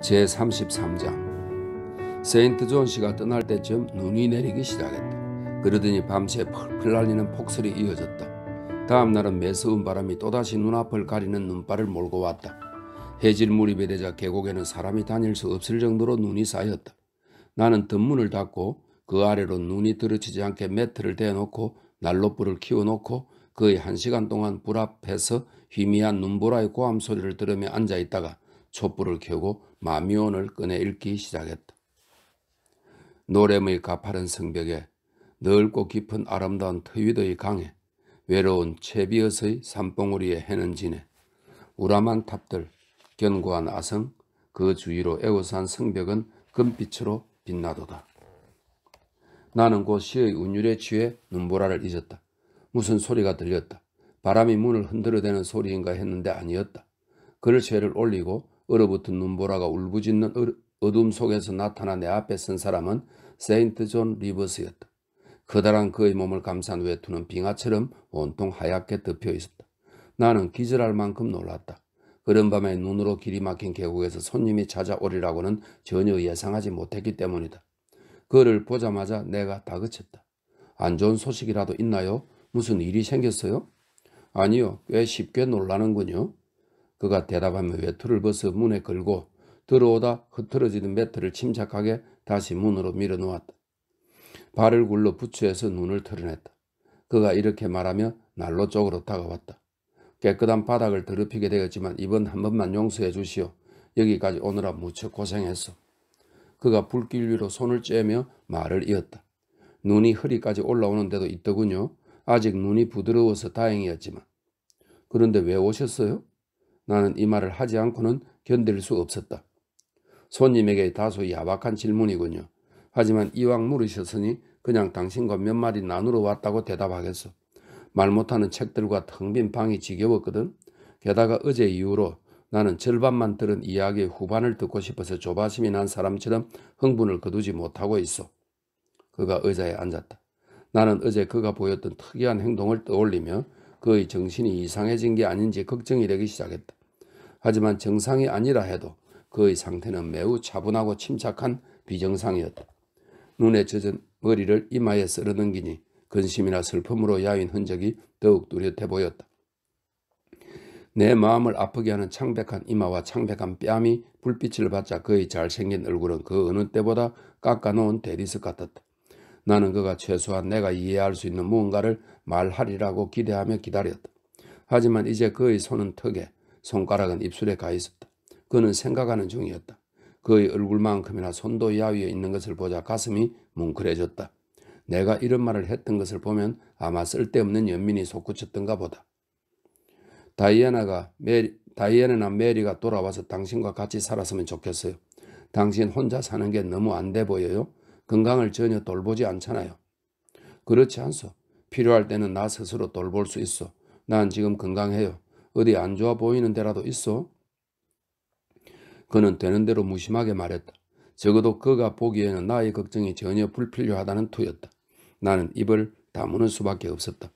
제33장 세인트 존씨가 떠날 때쯤 눈이 내리기 시작했다. 그러더니 밤새 펄펄 날리는 폭설이 이어졌다. 다음 날은 매서운 바람이 또다시 눈앞을 가리는 눈발을 몰고 왔다. 해질 무렵에 되자 계곡에는 사람이 다닐 수 없을 정도로 눈이 쌓였다. 나는 덧문을 닫고 그 아래로 눈이 들어치지 않게 매트를 대놓고 난로불을 키워놓고 거의 한 시간 동안 불 앞에서 희미한 눈보라의 고함 소리를 들으며 앉아있다가 촛불을 켜고 마미온을 꺼내 읽기 시작했다. 노렘의 가파른 성벽에 넓고 깊은 아름다운 터위의 더 강에 외로운 채비어서의 산봉우리에 해는 지네 우람한 탑들 견고한 아성 그 주위로 애워산 성벽은 금빛으로 빛나도다. 나는 곧 시의 운율에 취해 눈보라를 잊었다. 무슨 소리가 들렸다. 바람이 문을 흔들어대는 소리인가 했는데 아니었다. 글쇠를 올리고 얼어붙은 눈보라가 울부짖는 어둠 속에서 나타나 내 앞에 선 사람은 세인트 존 리버스였다. 커다란 그의 몸을 감싼 외투는 빙하처럼 온통 하얗게 덮여 있었다. 나는 기절할 만큼 놀랐다. 그런 밤에 눈으로 길이 막힌 계곡에서 손님이 찾아오리라고는 전혀 예상하지 못했기 때문이다. 그를 보자마자 내가 다그쳤다. 안 좋은 소식이라도 있나요? 무슨 일이 생겼어요? 아니요, 꽤 쉽게 놀라는군요. 그가 대답하며 외투를 벗어 문에 걸고 들어오다 흐트러지는 매트를 침착하게 다시 문으로 밀어 놓았다. 발을 굴러 부추에서 눈을 털어냈다. 그가 이렇게 말하며 난로 쪽으로 다가왔다. 깨끗한 바닥을 더럽히게 되었지만 이번 한 번만 용서해 주시오. 여기까지 오느라 무척 고생했어. 그가 불길 위로 손을 쬐며 말을 이었다. 눈이 허리까지 올라오는데도 있더군요. 아직 눈이 부드러워서 다행이었지만. 그런데 왜 오셨어요? 나는 이 말을 하지 않고는 견딜 수 없었다. 손님에게 다소 야박한 질문이군요. 하지만 이왕 물으셨으니 그냥 당신과 몇 마디 나누러 왔다고 대답하겠어. 말 못하는 책들과 텅 빈 방이 지겨웠거든. 게다가 어제 이후로 나는 절반만 들은 이야기의 후반을 듣고 싶어서 조바심이 난 사람처럼 흥분을 거두지 못하고 있어. 그가 의자에 앉았다. 나는 어제 그가 보였던 특이한 행동을 떠올리며 그의 정신이 이상해진 게 아닌지 걱정이 되기 시작했다. 하지만 정상이 아니라 해도 그의 상태는 매우 차분하고 침착한 비정상이었다. 눈에 젖은 머리를 이마에 쓸어넘기니 근심이나 슬픔으로 야인 흔적이 더욱 뚜렷해 보였다. 내 마음을 아프게 하는 창백한 이마와 창백한 뺨이 불빛을 받자 그의 잘생긴 얼굴은 그 어느 때보다 깎아놓은 대리석 같았다. 나는 그가 최소한 내가 이해할 수 있는 무언가를 말하리라고 기대하며 기다렸다. 하지만 이제 그의 손은 턱에 손가락은 입술에 가 있었다. 그는 생각하는 중이었다. 그의 얼굴만큼이나 손도 야위에 있는 것을 보자 가슴이 뭉클해졌다. 내가 이런 말을 했던 것을 보면 아마 쓸데없는 연민이 솟구쳤던가 보다. 다이애나가 메리, 다이애나나 메리가 돌아와서 당신과 같이 살았으면 좋겠어요. 당신 혼자 사는 게 너무 안 돼 보여요. 건강을 전혀 돌보지 않잖아요. 그렇지 않소. 필요할 때는 나 스스로 돌볼 수 있어. 난 지금 건강해요. 어디 안 좋아 보이는 데라도 있어? 그는 되는 대로 무심하게 말했다. 적어도 그가 보기에는 나의 걱정이 전혀 불필요하다는 투였다. 나는 입을 다무는 수밖에 없었다.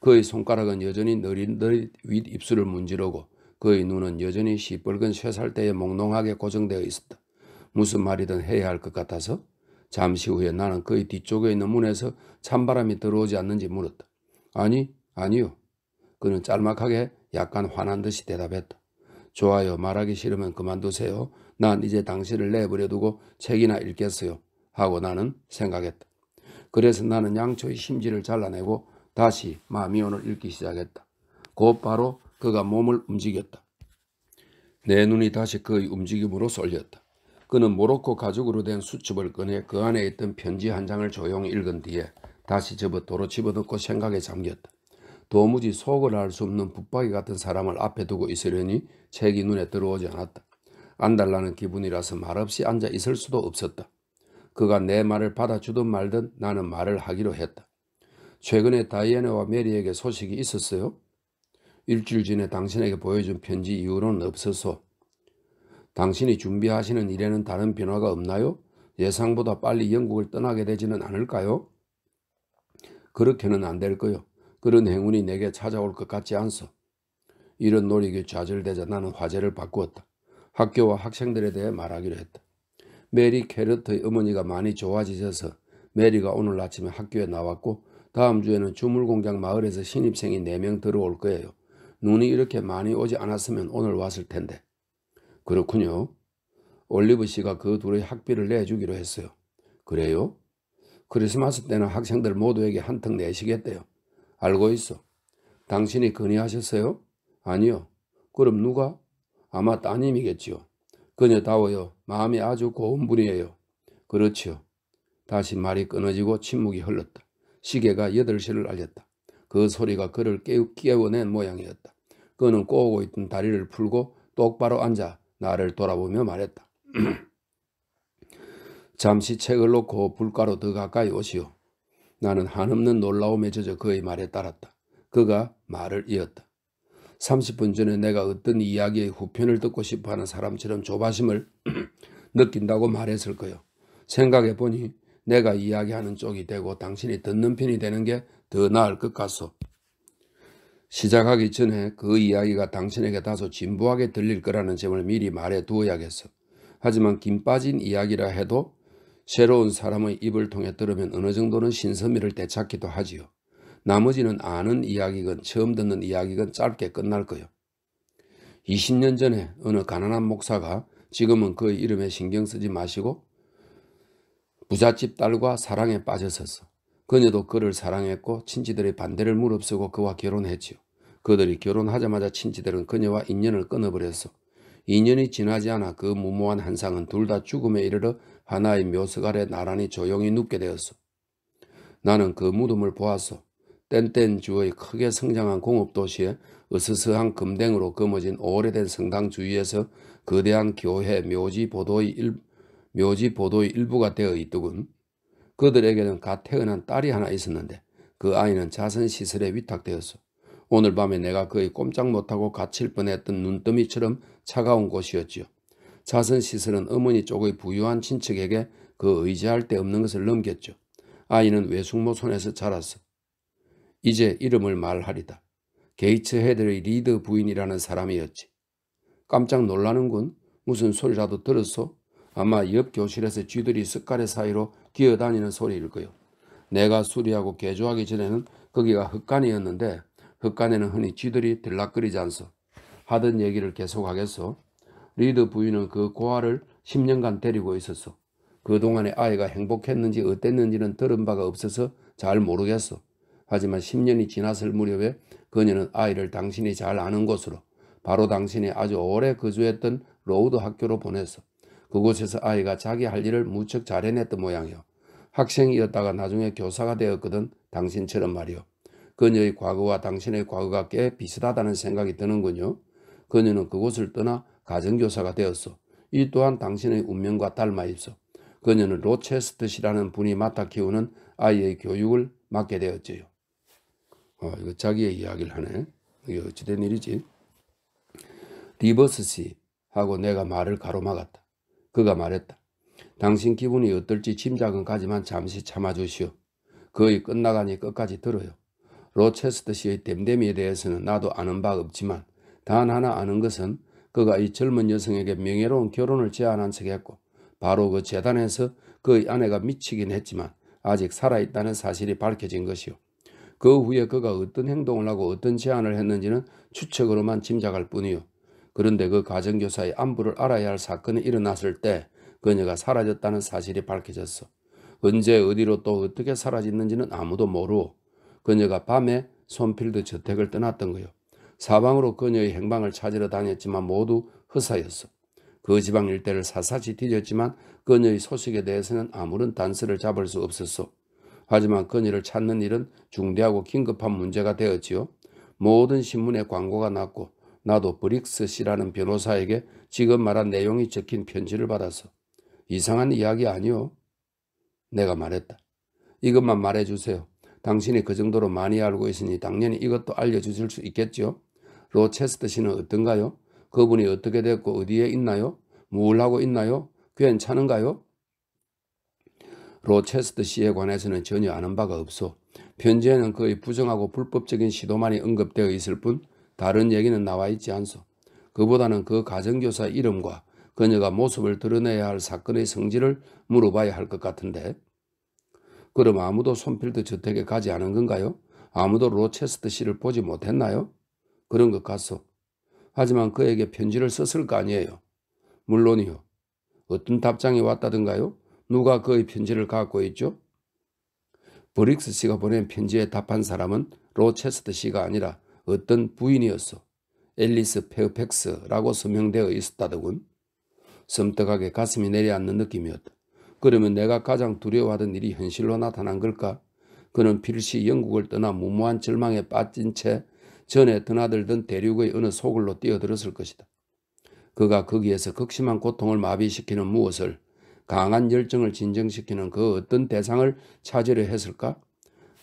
그의 손가락은 여전히 느릿느릿 윗입술을 문지르고 그의 눈은 여전히 시뻘건 쇠살대에 몽롱하게 고정되어 있었다. 무슨 말이든 해야 할 것 같아서 잠시 후에 나는 그의 뒤쪽에 있는 문에서 찬바람이 들어오지 않는지 물었다. 아니, 아니요. 그는 짤막하게 약간 화난 듯이 대답했다. 좋아요. 말하기 싫으면 그만두세요. 난 이제 당신을 내버려두고 책이나 읽겠어요. 하고 나는 생각했다. 그래서 나는 양초의 심지를 잘라내고 다시 마미온을 읽기 시작했다. 곧바로 그가 몸을 움직였다. 내 눈이 다시 그의 움직임으로 쏠렸다. 그는 모로코 가죽으로 된 수첩을 꺼내 그 안에 있던 편지 한 장을 조용히 읽은 뒤에 다시 접어 도로 집어넣고 생각에 잠겼다. 도무지 속을 알 수 없는 붙박이 같은 사람을 앞에 두고 있으려니 책이 눈에 들어오지 않았다. 안달나는 기분이라서 말없이 앉아 있을 수도 없었다. 그가 내 말을 받아주든 말든 나는 말을 하기로 했다. 최근에 다이애네와 메리에게 소식이 있었어요? 일주일 전에 당신에게 보여준 편지 이후로는 없어서 당신이 준비하시는 일에는 다른 변화가 없나요? 예상보다 빨리 영국을 떠나게 되지는 않을까요? 그렇게는 안 될 거요. 그런 행운이 내게 찾아올 것 같지 않소. 이런 노력이 좌절되자 나는 화제를 바꾸었다. 학교와 학생들에 대해 말하기로 했다. 메리 캐러트의 어머니가 많이 좋아지셔서 메리가 오늘 아침에 학교에 나왔고 다음 주에는 주물공장 마을에서 신입생이 4명 들어올 거예요. 눈이 이렇게 많이 오지 않았으면 오늘 왔을 텐데. 그렇군요. 올리브 씨가 그 둘의 학비를 내주기로 했어요. 그래요? 크리스마스 때는 학생들 모두에게 한턱 내시겠대요. 알고 있어. 당신이 건의하셨어요? 아니요. 그럼 누가? 아마 따님이겠지요. 그녀다워요. 마음이 아주 고운 분이에요. 그렇지요. 다시 말이 끊어지고 침묵이 흘렀다. 시계가 8시를 알렸다. 그 소리가 그를 깨우, 깨워낸 모양이었다. 그는 꼬우고 있던 다리를 풀고 똑바로 앉아 나를 돌아보며 말했다. 잠시 책을 놓고 불가로 더 가까이 오시오. 나는 한없는 놀라움에 젖어 그의 말에 따랐다. 그가 말을 이었다. 30분 전에 내가 어떤 이야기의 후편을 듣고 싶어하는 사람처럼 조바심을 느낀다고 말했을 거요. 생각해 보니 내가 이야기하는 쪽이 되고 당신이 듣는 편이 되는 게 더 나을 것 같소. 시작하기 전에 그 이야기가 당신에게 다소 진부하게 들릴 거라는 점을 미리 말해 두어야겠어. 하지만 김 빠진 이야기라 해도 새로운 사람의 입을 통해 들으면 어느 정도는 신선미를 되찾기도 하지요. 나머지는 아는 이야기건 처음 듣는 이야기건 짧게 끝날 거요. 20년 전에 어느 가난한 목사가 지금은 그 이름에 신경 쓰지 마시고 부잣집 딸과 사랑에 빠졌었어. 그녀도 그를 사랑했고 친지들의 반대를 무릅쓰고 그와 결혼했지요. 그들이 결혼하자마자 친지들은 그녀와 인연을 끊어버렸어. 2년이 지나지 않아 그 무모한 한상은 둘 다 죽음에 이르러 하나의 묘석 아래 나란히 조용히 눕게 되었어. 나는 그 무덤을 보았어. 땐뗀주의 크게 성장한 공업도시에 으스스한 금댕으로 거머진 오래된 성당 주위에서 거대한 교회 묘지 보도의, 일, 묘지 보도의 일부가 되어 있더군. 그들에게는 갓 태어난 딸이 하나 있었는데 그 아이는 자선시설에 위탁되었어. 오늘 밤에 내가 거의 꼼짝 못하고 갇힐 뻔했던 눈더미처럼 차가운 곳이었지요. 자선시설은 어머니 쪽의 부유한 친척에게 그 의지할 데 없는 것을 넘겼죠. 아이는 외숙모 손에서 자랐어. 이제 이름을 말하리다. 게이츠 헤드의 리드 부인이라는 사람이었지. 깜짝 놀라는군. 무슨 소리라도 들었소? 아마 옆 교실에서 쥐들이 습가래 사이로 기어다니는 소리일 거요. 내가 수리하고 개조하기 전에는 거기가 흑간이었는데 흑간에는 흔히 쥐들이 들락거리지 않소. 하던 얘기를 계속하겠소. 리드 부인은 그 고아를 10년간 데리고 있었소. 그동안에 아이가 행복했는지 어땠는지는 들은 바가 없어서 잘 모르겠소. 하지만 10년이 지났을 무렵에 그녀는 아이를 당신이 잘 아는 곳으로 바로 당신이 아주 오래 거주했던 로우드 학교로 보냈소. 그곳에서 아이가 자기 할 일을 무척 잘 해냈던 모양이요. 학생이었다가 나중에 교사가 되었거든 당신처럼 말이요. 그녀의 과거와 당신의 과거가 꽤 비슷하다는 생각이 드는군요. 그녀는 그곳을 떠나 가정교사가 되었어이 또한 당신의 운명과 닮아 있어. 그녀는 로체스트시라는 분이 맡아 키우는 아이의 교육을 맡게 되었지요. 어, 이거 자기의 이야기를 하네. 이게 어찌된 일이지? 리버스 씨하고 내가 말을 가로막았다. 그가 말했다. 당신 기분이 어떨지 짐작은 가지만 잠시 참아주시오. 거의 끝나가니 끝까지 들어요. 로체스터 씨의 댐댐이에 대해서는 나도 아는 바 없지만 단 하나 아는 것은 그가 이 젊은 여성에게 명예로운 결혼을 제안한 척했고 바로 그 재단에서 그의 아내가 미치긴 했지만 아직 살아있다는 사실이 밝혀진 것이오그 후에 그가 어떤 행동을 하고 어떤 제안을 했는지는 추측으로만 짐작할 뿐이요. 그런데 그 가정교사의 안부를 알아야 할 사건이 일어났을 때 그녀가 사라졌다는 사실이 밝혀졌어. 언제 어디로 또 어떻게 사라졌는지는 아무도 모르고 그녀가 밤에 손필드 저택을 떠났던 거요. 사방으로 그녀의 행방을 찾으러 다녔지만 모두 허사였어. 그 지방 일대를 샅샅이 뒤졌지만 그녀의 소식에 대해서는 아무런 단서를 잡을 수없었어 하지만 그녀를 찾는 일은 중대하고 긴급한 문제가 되었지요. 모든 신문에 광고가 났고 나도 브릭스 씨라는 변호사에게 지금 말한 내용이 적힌 편지를 받아서 이상한 이야기 아니요? 내가 말했다. 이것만 말해주세요. 당신이 그 정도로 많이 알고 있으니 당연히 이것도 알려주실 수 있겠죠? 로체스터 씨는 어떤가요? 그분이 어떻게 됐고 어디에 있나요? 뭘 하고 있나요? 괜찮은가요? 로체스터 씨에 관해서는 전혀 아는 바가 없어 편지에는 거의 부정하고 불법적인 시도만이 언급되어 있을 뿐 다른 얘기는 나와 있지 않소. 그보다는 그 가정교사 이름과 그녀가 모습을 드러내야 할 사건의 성질을 물어봐야 할 것 같은데. 그럼 아무도 손필드 저택에 가지 않은 건가요? 아무도 로체스터 씨를 보지 못했나요? 그런 것 같소. 하지만 그에게 편지를 썼을 거 아니에요. 물론이요. 어떤 답장이 왔다든가요? 누가 그의 편지를 갖고 있죠? 브릭스 씨가 보낸 편지에 답한 사람은 로체스터 씨가 아니라 어떤 부인이어서 앨리스 페어팩스라고 서명되어 있었다더군. 섬뜩하게 가슴이 내려앉는 느낌이었다. 그러면 내가 가장 두려워하던 일이 현실로 나타난 걸까? 그는 필시 영국을 떠나 무모한 절망에 빠진 채 전에 드나들던 대륙의 어느 소굴로 뛰어들었을 것이다. 그가 거기에서 극심한 고통을 마비시키는 무엇을 강한 열정을 진정시키는 그 어떤 대상을 찾으려 했을까?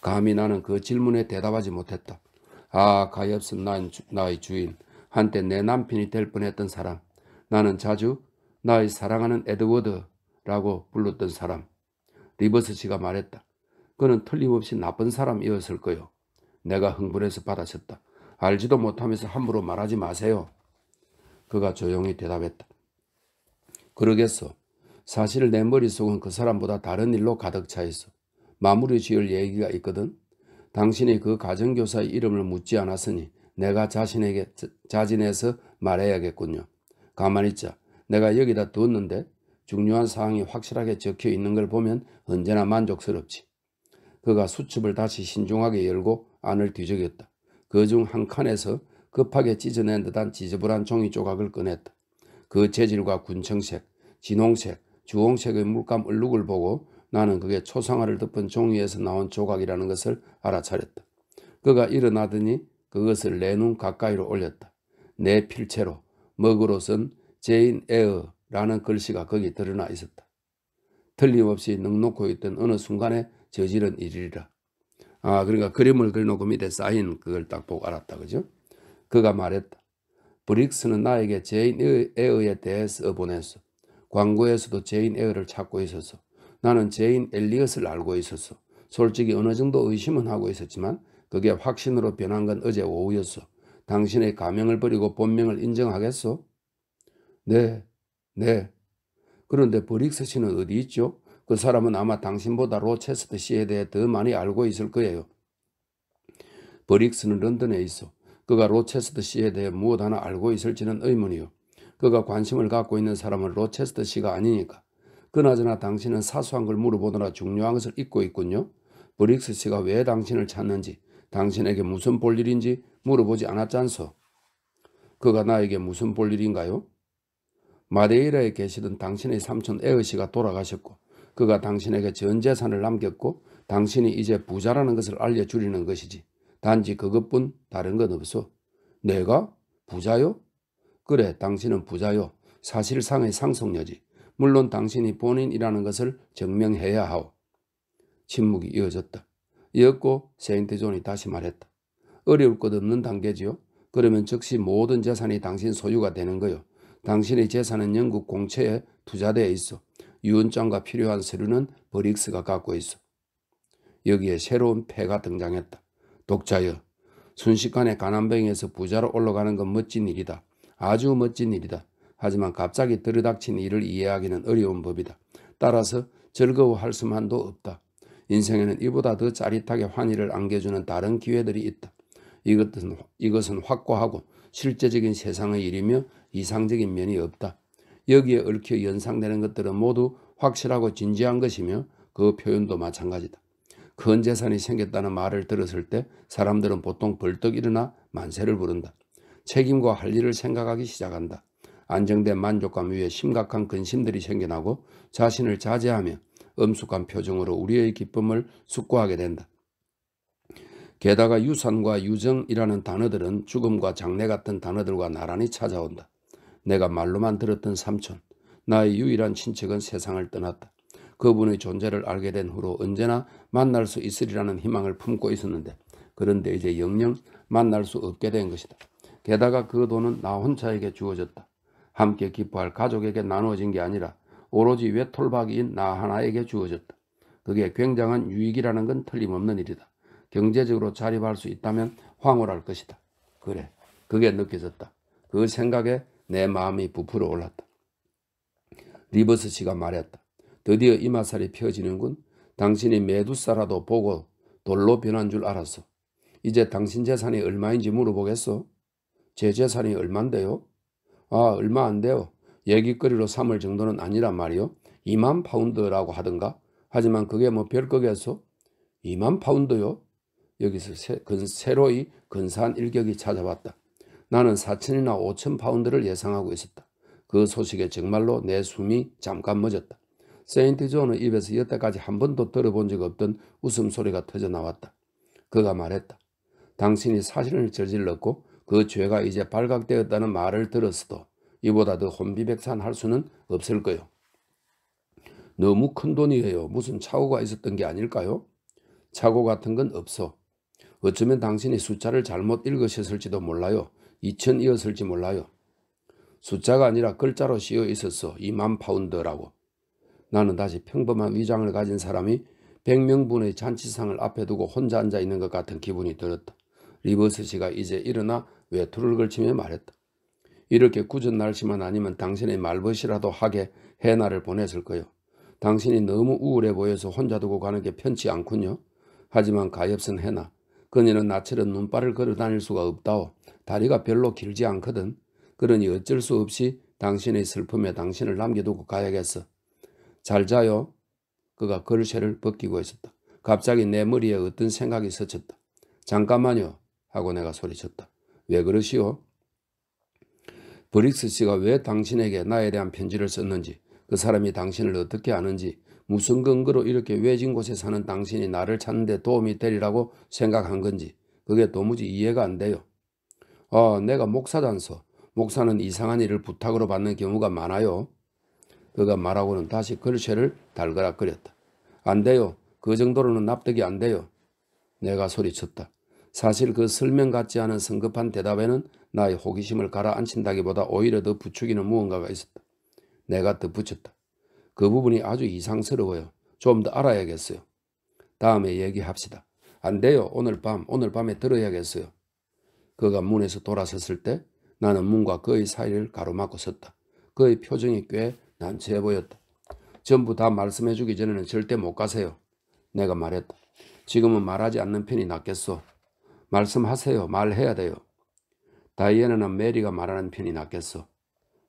감히 나는 그 질문에 대답하지 못했다. 아 가엾은 나의, 나의 주인 한때 내 남편이 될 뻔했던 사람 나는 자주 나의 사랑하는 에드워드라고 불렀던 사람 리버스 씨가 말했다. 그는 틀림없이 나쁜 사람이었을 거요. 내가 흥분해서 받아쳤다. 알지도 못하면서 함부로 말하지 마세요. 그가 조용히 대답했다. 그러겠소. 사실 내 머릿속은 그 사람보다 다른 일로 가득 차있어. 마무리 지을 얘기가 있거든. 당신이 그 가정교사의 이름을 묻지 않았으니 내가 자신에게 자진해서 말해야겠군요. 가만히 있자. 내가 여기다 두었는데 중요한 사항이 확실하게 적혀 있는 걸 보면 언제나 만족스럽지. 그가 수첩을 다시 신중하게 열고 안을 뒤적였다. 그 중 한 칸에서 급하게 찢어낸 듯한 지저분한 종이 조각을 꺼냈다. 그 재질과 군청색, 진홍색, 주홍색의 물감 얼룩을 보고 나는 그게 초상화를 덮은 종이에서 나온 조각이라는 것을 알아차렸다. 그가 일어나더니 그것을 내 눈 가까이로 올렸다. 내 필체로 먹으로선 제인 에어라는 글씨가 거기 드러나 있었다. 틀림없이 넉넉고 있던 어느 순간에 저지른 일이라. 아 그러니까 그림을 그려놓고 밑에 쌓인 그걸 딱 보고 알았다 그죠? 그가 말했다. 브릭스는 나에게 제인 에어에 대해서 보냈어. 광고에서도 제인 에어를 찾고 있었어. 나는 죄인 엘리엇을 알고 있었어. 솔직히 어느 정도 의심은 하고 있었지만 그게 확신으로 변한 건 어제 오후였어. 당신의 가명을 버리고 본명을 인정하겠소? 네, 네. 그런데 버릭스 씨는 어디 있죠? 그 사람은 아마 당신보다 로체스터 씨에 대해 더 많이 알고 있을 거예요. 버릭스는 런던에 있어 그가 로체스터 씨에 대해 무엇 하나 알고 있을지는 의문이요. 그가 관심을 갖고 있는 사람은 로체스터 씨가 아니니까. 그나저나 당신은 사소한 걸 물어보느라 중요한 것을 잊고 있군요. 브릭스 씨가 왜 당신을 찾는지 당신에게 무슨 볼일인지 물어보지 않았잖소. 그가 나에게 무슨 볼일인가요? 마데이라에 계시던 당신의 삼촌 에어 씨가 돌아가셨고 그가 당신에게 전 재산을 남겼고 당신이 이제 부자라는 것을 알려주리는 것이지 단지 그것뿐 다른 건 없소. 내가? 부자요? 그래 당신은 부자요. 사실상의 상속녀지. 물론 당신이 본인이라는 것을 증명해야 하오. 침묵이 이어졌다. 이었고 세인트 존이 다시 말했다. 어려울 것 없는 단계지요. 그러면 즉시 모든 재산이 당신 소유가 되는 거요. 당신의 재산은 영국 공채에 투자되어 있어. 유언장과 필요한 서류는 버릭스가 갖고 있어. 여기에 새로운 패가 등장했다. 독자여, 순식간에 가난뱅이에서 부자로 올라가는 건 멋진 일이다. 아주 멋진 일이다. 하지만 갑자기 들이닥친 일을 이해하기는 어려운 법이다. 따라서 즐거워할 수만도 없다. 인생에는 이보다 더 짜릿하게 환희를 안겨주는 다른 기회들이 있다. 이것은, 이것은 확고하고 실제적인 세상의 일이며 이상적인 면이 없다. 여기에 얽혀 연상되는 것들은 모두 확실하고 진지한 것이며 그 표현도 마찬가지다. 큰 재산이 생겼다는 말을 들었을 때 사람들은 보통 벌떡 일어나 만세를 부른다. 책임과 할 일을 생각하기 시작한다. 안정된 만족감 위에 심각한 근심들이 생겨나고 자신을 자제하며 엄숙한 표정으로 우리의 기쁨을 숙고하게 된다. 게다가 유산과 유정이라는 단어들은 죽음과 장례 같은 단어들과 나란히 찾아온다. 내가 말로만 들었던 삼촌, 나의 유일한 친척은 세상을 떠났다. 그분의 존재를 알게 된 후로 언제나 만날 수 있으리라는 희망을 품고 있었는데 그런데 이제 영영 만날 수 없게 된 것이다. 게다가 그 돈은 나 혼자에게 주어졌다. 함께 기뻐할 가족에게 나누어진 게 아니라 오로지 외톨박이인 나 하나에게 주어졌다. 그게 굉장한 유익이라는 건 틀림없는 일이다. 경제적으로 자립할 수 있다면 황홀할 것이다. 그래, 그게 느껴졌다. 그 생각에 내 마음이 부풀어 올랐다. 리버스 씨가 말했다. 드디어 이마살이 펴지는군. 당신이 메두사라도 보고 돌로 변한 줄 알았어. 이제 당신 재산이 얼마인지 물어보겠어제 재산이 얼만데요? 아, 얼마 안 돼요. 얘기거리로 삼을 정도는 아니란 말이요. 2만 파운드라고 하던가. 하지만 그게 뭐 별거겠소? 2만 파운드요? 여기서 새, 근, 새로이 근사한 일격이 찾아왔다. 나는 4천이나 5천 파운드를 예상하고 있었다. 그 소식에 정말로 내 숨이 잠깐 멎었다. 세인트 존은 입에서 여태까지 한 번도 들어본 적 없던 웃음소리가 터져나왔다. 그가 말했다. 당신이 사실을 저질렀고 그 죄가 이제 발각되었다는 말을 들었어도 이보다 더 혼비백산할 수는 없을 거요. 너무 큰 돈이에요. 무슨 착오가 있었던 게 아닐까요? 착오 같은 건 없어. 어쩌면 당신이 숫자를 잘못 읽으셨을지도 몰라요. 2천이었을지 몰라요. 숫자가 아니라 글자로 씌어 있었어. 2만 파운드라고. 나는 다시 평범한 위장을 가진 사람이 100명분의 잔치상을 앞에 두고 혼자 앉아 있는 것 같은 기분이 들었다. 리버스 씨가 이제 일어나 외투를 걸치며 말했다. 이렇게 꾸은 날씨만 아니면 당신의 말벗이라도 하게 해나를 보냈을 거요. 당신이 너무 우울해 보여서 혼자 두고 가는 게 편치 않군요. 하지만 가엾은 해나 그녀는 나처럼 눈발을 걸어 다닐 수가 없다오. 다리가 별로 길지 않거든. 그러니 어쩔 수 없이 당신의 슬픔에 당신을 남겨두고 가야겠어. 잘 자요. 그가 걸쇠를 벗기고 있었다. 갑자기 내 머리에 어떤 생각이 스쳤다. 잠깐만요 하고 내가 소리쳤다. 왜 그러시오? 버릭스 씨가 왜 당신에게 나에 대한 편지를 썼는지 그 사람이 당신을 어떻게 아는지 무슨 근거로 이렇게 외진 곳에 사는 당신이 나를 찾는데 도움이 되리라고 생각한 건지 그게 도무지 이해가 안 돼요. 아, 내가 목사단서. 목사는 이상한 일을 부탁으로 받는 경우가 많아요. 그가 말하고는 다시 글쇠를 달그락거렸다. 안 돼요. 그 정도로는 납득이 안 돼요. 내가 소리쳤다. 사실 그 설명 같지 않은 성급한 대답에는 나의 호기심을 가라앉힌다기보다 오히려 더 부추기는 무언가가 있었다. 내가 더 붙였다. 그 부분이 아주 이상스러워요. 좀 더 알아야겠어요. 다음에 얘기합시다. 안 돼요. 오늘 밤, 오늘 밤에 들어야겠어요. 그가 문에서 돌아섰을 때 나는 문과 그의 사이를 가로막고 섰다. 그의 표정이 꽤 난처해 보였다. 전부 다 말씀해 주기 전에는 절대 못 가세요. 내가 말했다. 지금은 말하지 않는 편이 낫겠소. 말씀하세요. 말해야 돼요. 다이애나는 메리가 말하는 편이 낫겠어.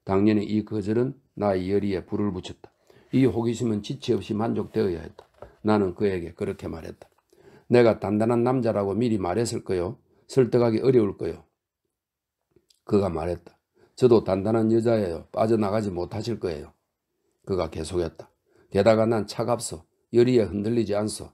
당연히 이 거절은 나의 열의에 불을 붙였다. 이 호기심은 지체 없이 만족되어야 했다. 나는 그에게 그렇게 말했다. 내가 단단한 남자라고 미리 말했을 거요. 설득하기 어려울 거요. 그가 말했다. 저도 단단한 여자예요. 빠져나가지 못하실 거예요. 그가 계속했다. 게다가 난 차갑소. 열의에 흔들리지 않소.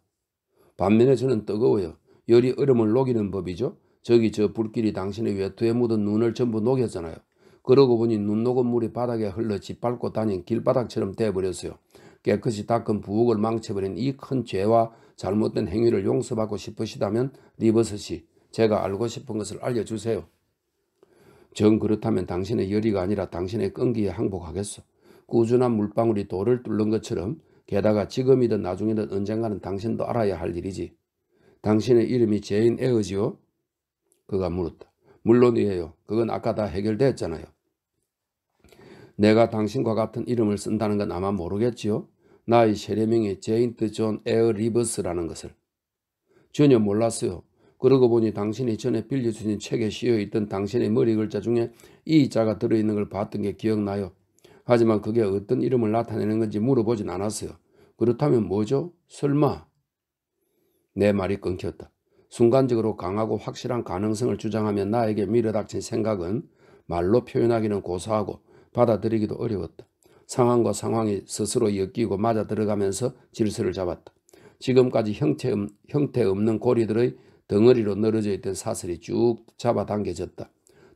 반면에 저는 뜨거워요. 열이 얼음을 녹이는 법이죠. 저기 저 불길이 당신의 외투에 묻은 눈을 전부 녹였잖아요. 그러고 보니 눈 녹은 물이 바닥에 흘러 짓밟고 다닌 길바닥처럼 되어버렸어요. 깨끗이 닦은 부엌을 망쳐버린 이 큰 죄와 잘못된 행위를 용서받고 싶으시다면 리버섯이 제가 알고 싶은 것을 알려주세요. 전 그렇다면 당신의 열이가 아니라 당신의 끈기에 항복하겠소 꾸준한 물방울이 돌을 뚫는 것처럼 게다가 지금이든 나중이든 언젠가는 당신도 알아야 할 일이지. 당신의 이름이 제인 에어지요? 그가 물었다. 물론이에요. 그건 아까 다해결되었잖아요 내가 당신과 같은 이름을 쓴다는 건 아마 모르겠지요? 나의 세례명이 제인트 존 에어 리버스라는 것을. 전혀 몰랐어요. 그러고 보니 당신이 전에 빌려주신 책에 씌어있던 당신의 머리 글자 중에 이 자가 들어있는 걸 봤던 게 기억나요. 하지만 그게 어떤 이름을 나타내는 건지 물어보진 않았어요. 그렇다면 뭐죠? 설마 내 말이 끊겼다. 순간적으로 강하고 확실한 가능성을 주장하며 나에게 밀어닥친 생각은 말로 표현하기는 고사하고 받아들이기도 어려웠다. 상황과 상황이 스스로 엮이고 맞아 들어가면서 질서를 잡았다. 지금까지 형태, 형태 없는 고리들의 덩어리로 늘어져 있던 사슬이 쭉 잡아당겨졌다.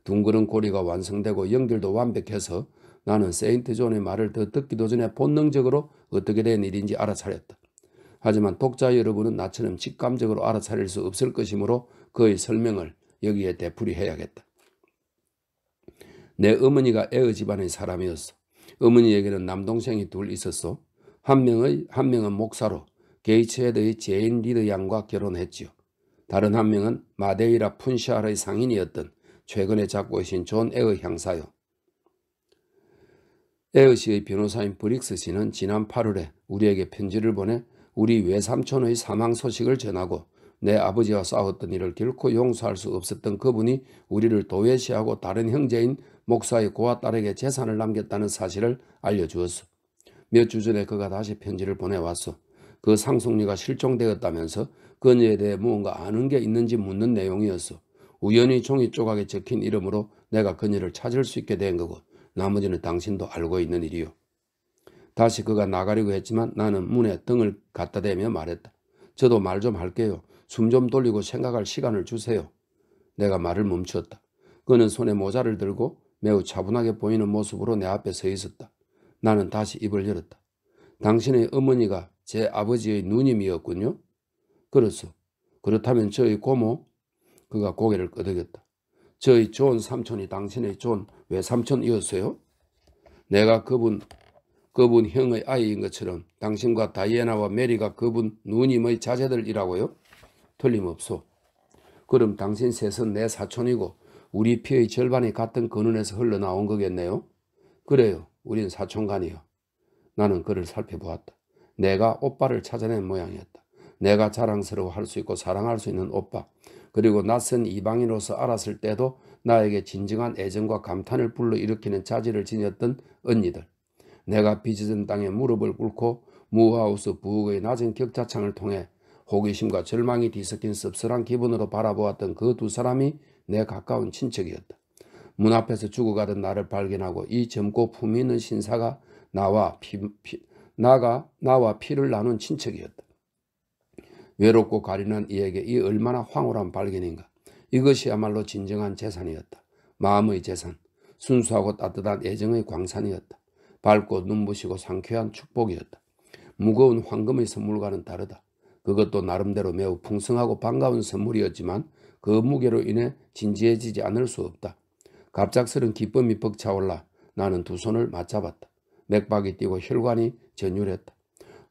둥그런 고리가 완성되고 연결도 완벽해서 나는 세인트 존의 말을 더 듣기도 전에 본능적으로 어떻게 된 일인지 알아차렸다. 하지만 독자 여러분은 나처럼 직감적으로 알아차릴 수 없을 것이므로 그의 설명을 여기에 되풀이해야겠다. 내 어머니가 애의 집안의 사람이었어. 어머니에게는 남동생이 둘 있었어. 한 명의 한 명은 목사로 게이츠헤드의 제인 리드 양과 결혼했지요. 다른 한 명은 마데이라 푼시알의 상인이었던 최근에 작고하신 존 에의 향사요. 에어 씨의 변호사인 브릭스 씨는 지난 8월에 우리에게 편지를 보내 우리 외삼촌의 사망 소식을 전하고 내 아버지와 싸웠던 일을 결코 용서할 수 없었던 그분이 우리를 도외시하고 다른 형제인 목사의 고아 딸에게 재산을 남겼다는 사실을 알려주었소. 몇 주 전에 그가 다시 편지를 보내왔소. 그 상속녀가 실종되었다면서 그녀에 대해 무언가 아는 게 있는지 묻는 내용이었소. 우연히 종이 조각에 적힌 이름으로 내가 그녀를 찾을 수 있게 된 거고 나머지는 당신도 알고 있는 일이오 다시 그가 나가려고 했지만 나는 문에 등을 갖다 대며 말했다. 저도 말 좀 할게요. 숨 좀 돌리고 생각할 시간을 주세요. 내가 말을 멈추었다. 그는 손에 모자를 들고 매우 차분하게 보이는 모습으로 내 앞에 서 있었다. 나는 다시 입을 열었다. 당신의 어머니가 제 아버지의 누님이었군요. 그렇소. 그렇다면 저의 고모? 그가 고개를 끄덕였다. 저의 좋은 삼촌이 당신의 좋은 외삼촌이었어요? 내가 그분 그분 형의 아이인 것처럼 당신과 다이애나와 메리가 그분 누님의 자제들이라고요? 틀림없소. 그럼 당신 셋은 내 사촌이고 우리 피의 절반이 같은 근원에서 흘러나온 거겠네요? 그래요. 우린 사촌간이요. 나는 그를 살펴보았다. 내가 오빠를 찾아낸 모양이었다. 내가 자랑스러워할 수 있고 사랑할 수 있는 오빠. 그리고 낯선 이방인으로서 알았을 때도 나에게 진정한 애정과 감탄을 불러일으키는 자질을 지녔던 언니들. 내가 빚어진 땅에 무릎을 꿇고 무하우스 부엌의 낮은 격자창을 통해 호기심과 절망이 뒤섞인 씁쓸한 기분으로 바라보았던 그 두 사람이 내 가까운 친척이었다. 문 앞에서 죽어가던 나를 발견하고 이 젊고 품위 있는 신사가 나와 피, 피, 나가 나와 피를 나눈 친척이었다. 외롭고 가리는 이에게 이 얼마나 황홀한 발견인가. 이것이야말로 진정한 재산이었다. 마음의 재산, 순수하고 따뜻한 애정의 광산이었다. 밝고 눈부시고 상쾌한 축복이었다. 무거운 황금의 선물과는 다르다. 그것도 나름대로 매우 풍성하고 반가운 선물이었지만 그 무게로 인해 진지해지지 않을 수 없다. 갑작스런 기쁨이 벅차올라 나는 두 손을 맞잡았다. 맥박이 뛰고 혈관이 전율했다.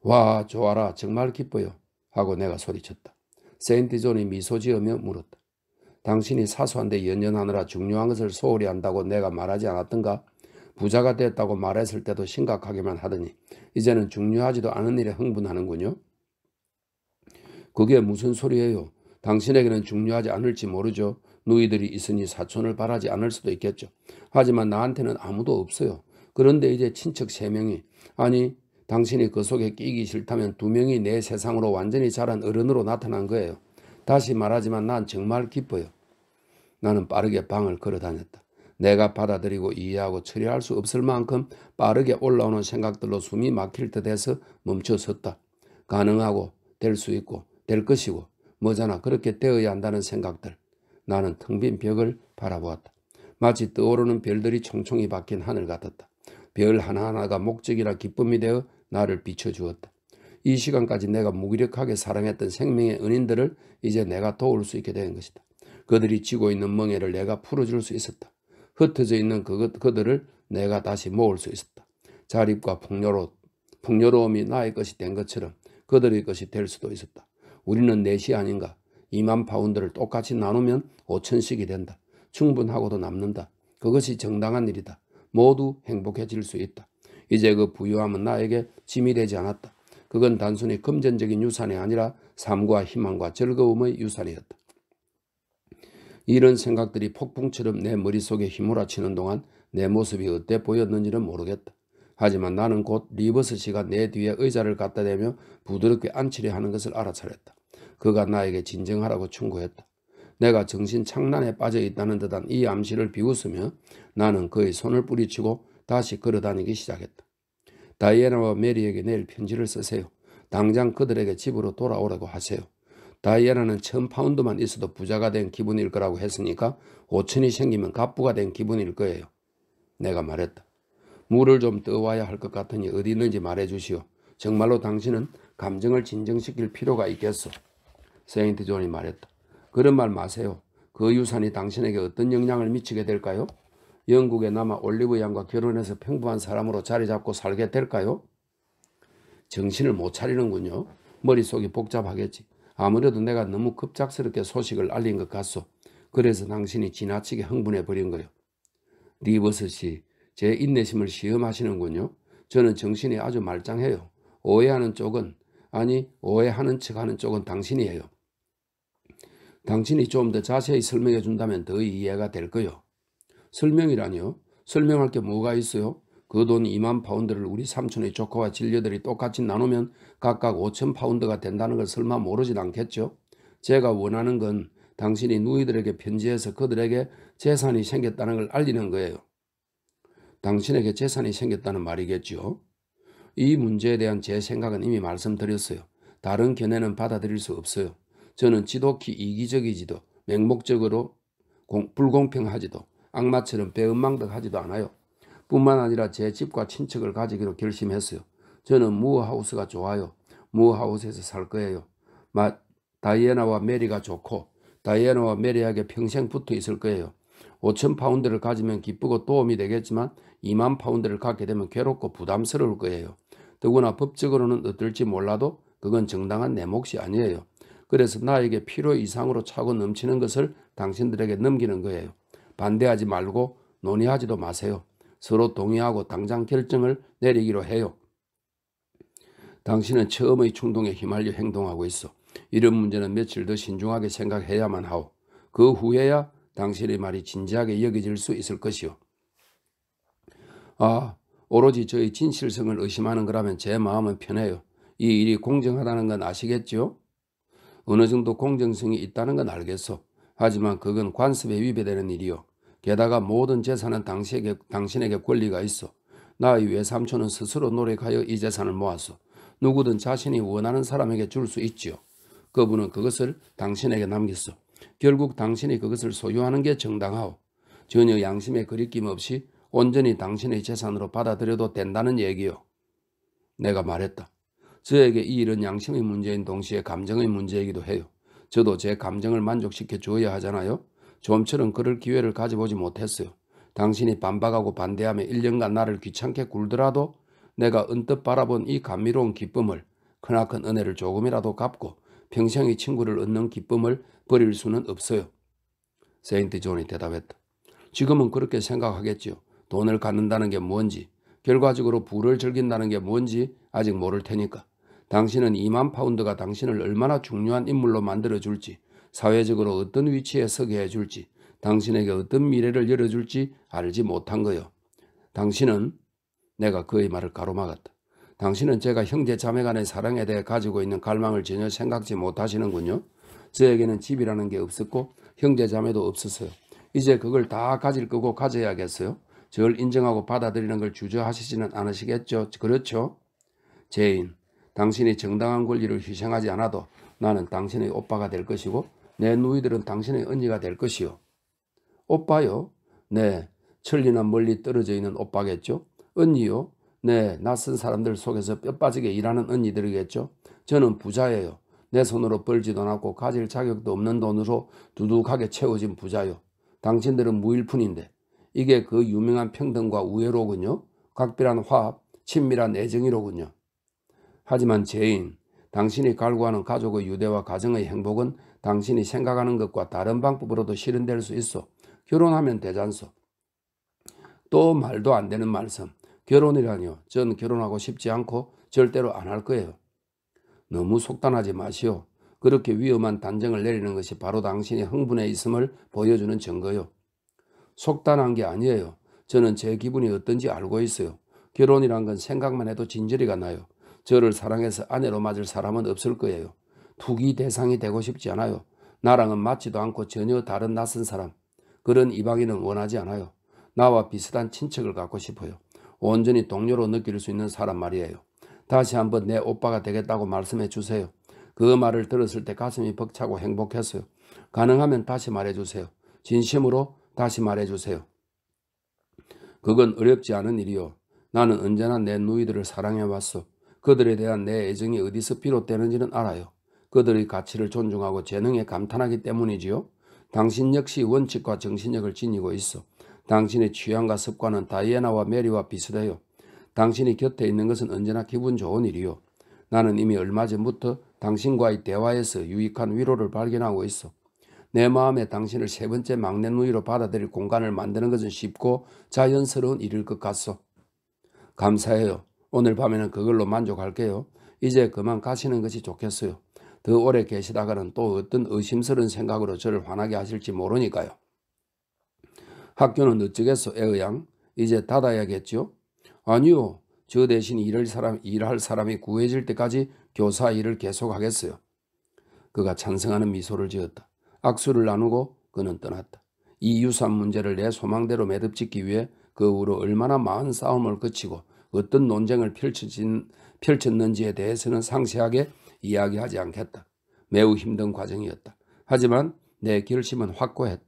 와 좋아라 정말 기뻐요 하고 내가 소리쳤다. 세인트 존이 미소 지으며 물었다. 당신이 사소한데 연연하느라 중요한 것을 소홀히 한다고 내가 말하지 않았던가 부자가 되었다고 말했을 때도 심각하게만 하더니 이제는 중요하지도 않은 일에 흥분하는군요. 그게 무슨 소리예요? 당신에게는 중요하지 않을지 모르죠. 누이들이 있으니 사촌을 바라지 않을 수도 있겠죠. 하지만 나한테는 아무도 없어요. 그런데 이제 친척 세명이 아니 당신이 그 속에 끼기 싫다면 두 명이 내 세상으로 완전히 자란 어른으로 나타난 거예요. 다시 말하지만 난 정말 기뻐요. 나는 빠르게 방을 걸어 다녔다. 내가 받아들이고 이해하고 처리할 수 없을 만큼 빠르게 올라오는 생각들로 숨이 막힐 듯해서 멈춰섰다. 가능하고 될 수 있고 될 것이고 뭐잖아 그렇게 되어야 한다는 생각들. 나는 텅 빈 벽을 바라보았다. 마치 떠오르는 별들이 총총히 박힌 하늘 같았다. 별 하나하나가 목적이라 기쁨이 되어 나를 비춰주었다. 이 시간까지 내가 무기력하게 사랑했던 생명의 은인들을 이제 내가 도울 수 있게 된 것이다. 그들이 쥐고 있는 멍에를 내가 풀어줄 수 있었다. 흩어져 있는 그것, 그들을 내가 다시 모을 수 있었다. 자립과 풍요로, 풍요로움이 나의 것이 된 것처럼 그들의 것이 될 수도 있었다. 우리는 넷이 아닌가. 2만 파운드를 똑같이 나누면 5천씩이 된다. 충분하고도 남는다. 그것이 정당한 일이다. 모두 행복해질 수 있다. 이제 그 부유함은 나에게 짐이 되지 않았다. 그건 단순히 금전적인 유산이 아니라 삶과 희망과 즐거움의 유산이었다. 이런 생각들이 폭풍처럼 내 머릿속에 휘몰아치는 동안 내 모습이 어때 보였는지는 모르겠다. 하지만 나는 곧 리버스 씨가 내 뒤에 의자를 갖다 대며 부드럽게 앉히려 하는 것을 알아차렸다. 그가 나에게 진정하라고 충고했다. 내가 정신 창란에 빠져 있다는 듯한 이 암시를 비웃으며 나는 그의 손을 뿌리치고 다시 걸어다니기 시작했다. 다이애나와 메리에게 내일 편지를 쓰세요. 당장 그들에게 집으로 돌아오라고 하세요. 다이아나는천 파운드만 있어도 부자가 된 기분일 거라고 했으니까 5천이 생기면 갑부가 된 기분일 거예요. 내가 말했다. 물을 좀 떠와야 할 것 같으니 어디 있는지 말해주시오. 정말로 당신은 감정을 진정시킬 필요가 있겠소. 세인트 존이 말했다. 그런 말 마세요. 그 유산이 당신에게 어떤 영향을 미치게 될까요? 영국에 남아 올리브 양과 결혼해서 평범한 사람으로 자리 잡고 살게 될까요? 정신을 못 차리는군요. 머릿속이 복잡하겠지. 아무래도 내가 너무 급작스럽게 소식을 알린 것 같소. 그래서 당신이 지나치게 흥분해 버린 거요. 리버스 씨, 제 인내심을 시험하시는군요. 저는 정신이 아주 말짱해요. 오해하는 쪽은 아니 오해하는 척하는 쪽은 당신이에요. 당신이 좀 더 자세히 설명해 준다면 더 이해가 될 거요. 설명이라니요? 설명할 게 뭐가 있어요? 그돈 2만 파운드를 우리 삼촌의 조카와 진료들이 똑같이 나누면 각각 5천 파운드가 된다는 걸 설마 모르진 않겠죠? 제가 원하는 건 당신이 누이들에게 편지해서 그들에게 재산이 생겼다는 걸 알리는 거예요. 당신에게 재산이 생겼다는 말이겠죠? 이 문제에 대한 제 생각은 이미 말씀드렸어요. 다른 견해는 받아들일 수 없어요. 저는 지독히 이기적이지도 맹목적으로 공, 불공평하지도 악마처럼 배은망덕하지도 않아요. 뿐만 아니라 제 집과 친척을 가지기로 결심했어요. 저는 무어하우스가 좋아요. 무어하우스에서 살 거예요. 마, 다이애나와 메리가 좋고 다이애나와 메리에게 평생 붙어 있을 거예요. 5천 파운드를 가지면 기쁘고 도움이 되겠지만 2만 파운드를 갖게 되면 괴롭고 부담스러울 거예요. 더구나 법적으로는 어떨지 몰라도 그건 정당한 내 몫이 아니에요. 그래서 나에게 필요 이상으로 차고 넘치는 것을 당신들에게 넘기는 거예요. 반대하지 말고 논의하지도 마세요. 서로 동의하고 당장 결정을 내리기로 해요. 당신은 처음의 충동에 휘말려 행동하고 있어. 이런 문제는 며칠 더 신중하게 생각해야만 하오. 그 후에야 당신의 말이 진지하게 여겨질 수 있을 것이오. 아, 오로지 저의 진실성을 의심하는 거라면 제 마음은 편해요. 이 일이 공정하다는 건 아시겠지요? 어느 정도 공정성이 있다는 건 알겠소. 하지만 그건 관습에 위배되는 일이요. 게다가 모든 재산은 당신에게, 당신에게 권리가 있어. 나의 외삼촌은 스스로 노력하여 이 재산을 모아서 누구든 자신이 원하는 사람에게 줄 수 있지요. 그분은 그것을 당신에게 남겼어. 결국 당신이 그것을 소유하는 게 정당하오. 전혀 양심의 그리낌 없이 온전히 당신의 재산으로 받아들여도 된다는 얘기요. 내가 말했다. 저에게 이 일은 양심의 문제인 동시에 감정의 문제이기도 해요. 저도 제 감정을 만족시켜 주어야 하잖아요. 좀처럼 그럴 기회를 가져보지 못했어요. 당신이 반박하고 반대하며 1년간 나를 귀찮게 굴더라도 내가 언뜻 바라본 이 감미로운 기쁨을 크나큰 은혜를 조금이라도 갚고 평생의 친구를 얻는 기쁨을 버릴 수는 없어요. 세인트 존이 대답했다. 지금은 그렇게 생각하겠지요. 돈을 갖는다는 게 뭔지 결과적으로 부를 즐긴다는 게 뭔지 아직 모를 테니까 당신은 2만 파운드가 당신을 얼마나 중요한 인물로 만들어줄지 사회적으로 어떤 위치에 서게 해줄지 당신에게 어떤 미래를 열어줄지 알지 못한 거요. 당신은 내가 그의 말을 가로막았다. 당신은 제가 형제 자매 간의 사랑에 대해 가지고 있는 갈망을 전혀 생각지 못하시는군요. 저에게는 집이라는 게 없었고 형제 자매도 없었어요. 이제 그걸 다 가질 거고 가져야겠어요. 저를 인정하고 받아들이는 걸 주저하시지는 않으시겠죠. 그렇죠? 제인, 당신이 정당한 권리를 희생하지 않아도 나는 당신의 오빠가 될 것이고 내 누이들은 당신의 언니가 될 것이요. 오빠요? 네, 천리나 멀리 떨어져 있는 오빠겠죠. 언니요? 네, 낯선 사람들 속에서 뼈 빠지게 일하는 언니들이겠죠. 저는 부자예요. 내 손으로 벌지도 않았고 가질 자격도 없는 돈으로 두둑하게 채워진 부자요. 당신들은 무일푼인데 이게 그 유명한 평등과 우애로군요. 각별한 화합, 친밀한 애정이로군요. 하지만 죄인, 당신이 갈구하는 가족의 유대와 가정의 행복은 당신이 생각하는 것과 다른 방법으로도 실현될 수 있어. 결혼하면 대잔소또 말도 안 되는 말씀. 결혼이라뇨전 결혼하고 싶지 않고 절대로 안 할 거예요. 너무 속단하지 마시오. 그렇게 위험한 단정을 내리는 것이 바로 당신이 흥분해 있음을 보여주는 증거요. 속단한 게 아니에요. 저는 제 기분이 어떤지 알고 있어요. 결혼이란 건 생각만 해도 진저리가 나요. 저를 사랑해서 아내로 맞을 사람은 없을 거예요. 투기 대상이 되고 싶지 않아요. 나랑은 맞지도 않고 전혀 다른 낯선 사람. 그런 이방인은 원하지 않아요. 나와 비슷한 친척을 갖고 싶어요. 온전히 동료로 느낄 수 있는 사람 말이에요. 다시 한번 내 오빠가 되겠다고 말씀해 주세요. 그 말을 들었을 때 가슴이 벅차고 행복했어요. 가능하면 다시 말해주세요. 진심으로 다시 말해주세요. 그건 어렵지 않은 일이요. 나는 언제나 내 누이들을 사랑해왔어. 그들에 대한 내 애정이 어디서 비롯되는지는 알아요. 그들의 가치를 존중하고 재능에 감탄하기 때문이지요. 당신 역시 원칙과 정신력을 지니고 있어. 당신의 취향과 습관은 다이애나와 메리와 비슷해요. 당신이 곁에 있는 것은 언제나 기분 좋은 일이요. 나는 이미 얼마 전부터 당신과의 대화에서 유익한 위로를 발견하고 있어. 내 마음에 당신을 세 번째 막내 누이로 받아들일 공간을 만드는 것은 쉽고 자연스러운 일일 것 같소. 감사해요. 오늘 밤에는 그걸로 만족할게요. 이제 그만 가시는 것이 좋겠어요. 더 오래 계시다가는 또 어떤 의심스러운 생각으로 저를 화나게 하실지 모르니까요. 학교는 어쩌겠어 애의양 이제 닫아야겠죠? 아니요. 저 대신 일할, 사람, 일할 사람이 구해질 때까지 교사 일을 계속하겠어요. 그가 찬성하는 미소를 지었다. 악수를 나누고 그는 떠났다. 이 유산 문제를 내 소망대로 매듭짓기 위해 그 후로 얼마나 많은 싸움을 거치고 어떤 논쟁을 펼쳐진, 펼쳤는지에 대해서는 상세하게 이야기하지 않겠다. 매우 힘든 과정이었다. 하지만 내 결심은 확고했다.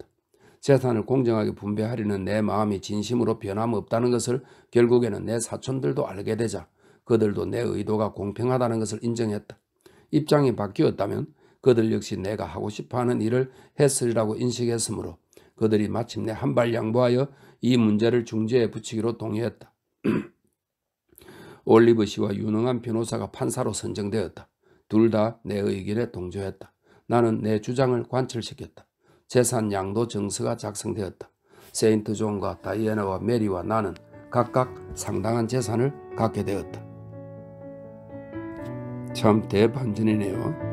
재산을 공정하게 분배하려는 내 마음이 진심으로 변함없다는 것을 결국에는 내 사촌들도 알게 되자 그들도 내 의도가 공평하다는 것을 인정했다. 입장이 바뀌었다면 그들 역시 내가 하고 싶어하는 일을 했으리라고 인식했으므로 그들이 마침내 한 발 양보하여 이 문제를 중재에 붙이기로 동의했다. 올리브 씨와 유능한 변호사가 판사로 선정되었다. 둘 다 내 의견에 동조했다. 나는 내 주장을 관철시켰다. 재산 양도 증서가 작성되었다. 세인트 존과 다이애나와 메리와 나는 각각 상당한 재산을 갖게 되었다. 참 대반전이네요.